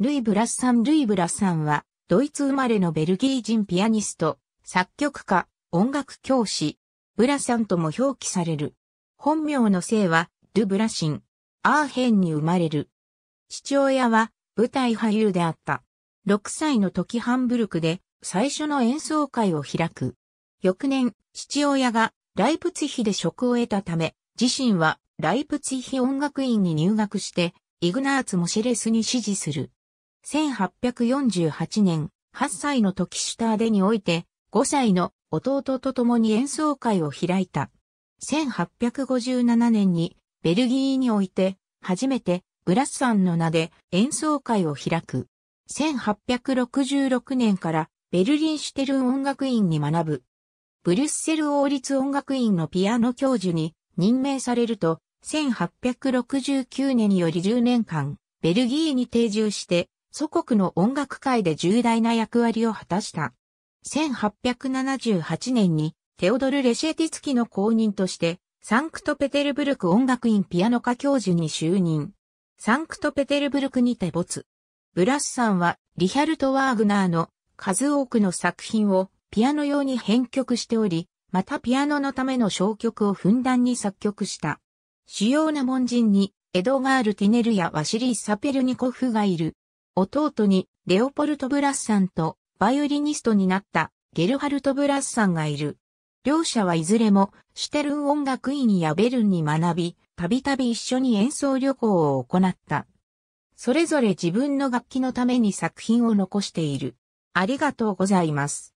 ルイ・ブラッサン・ルイ・ブラッサンは、ドイツ生まれのベルギー人ピアニスト、作曲家、音楽教師、ブラサンとも表記される。本名の姓は、ドゥ・ブラシン、アーヘンに生まれる。父親は、舞台俳優であった。6歳の時ハンブルクで、最初の演奏会を開く。翌年、父親が、ライプツィヒで職を得たため、自身は、ライプツィヒ音楽院に入学して、イグナーツ・モシェレスに支持する。1848年、8歳の時シュターデにおいて、5歳の弟と共に演奏会を開いた。1857年に、ベルギーにおいて、初めて、ブラスさんの名で演奏会を開く。1866年から、ベルリンシュテルン音楽院に学ぶ。ブリュッセル王立音楽院のピアノ教授に任命されると、1869年より10年間、ベルギーに定住して祖国の音楽界で重大な役割を果たした。1878年にテオドル・レシェティツキの公認として、サンクトペテルブルク音楽院ピアノ科教授に就任。サンクトペテルブルクにて没。ブラスさんは、リヒャルト・ワーグナーの数多くの作品をピアノ用に編曲しており、またピアノのための小曲をふんだんに作曲した。主要な門人に、エドガール・ティネルやワシリー・サペルニコフがいる。弟にレオポルト・ブラスさんとバイオリニストになったゲルハルト・ブラスさんがいる。両者はいずれもシュテルン音楽院やベルンに学び、たびたび一緒に演奏旅行を行った。それぞれ自分の楽器のために作品を残している。ありがとうございます。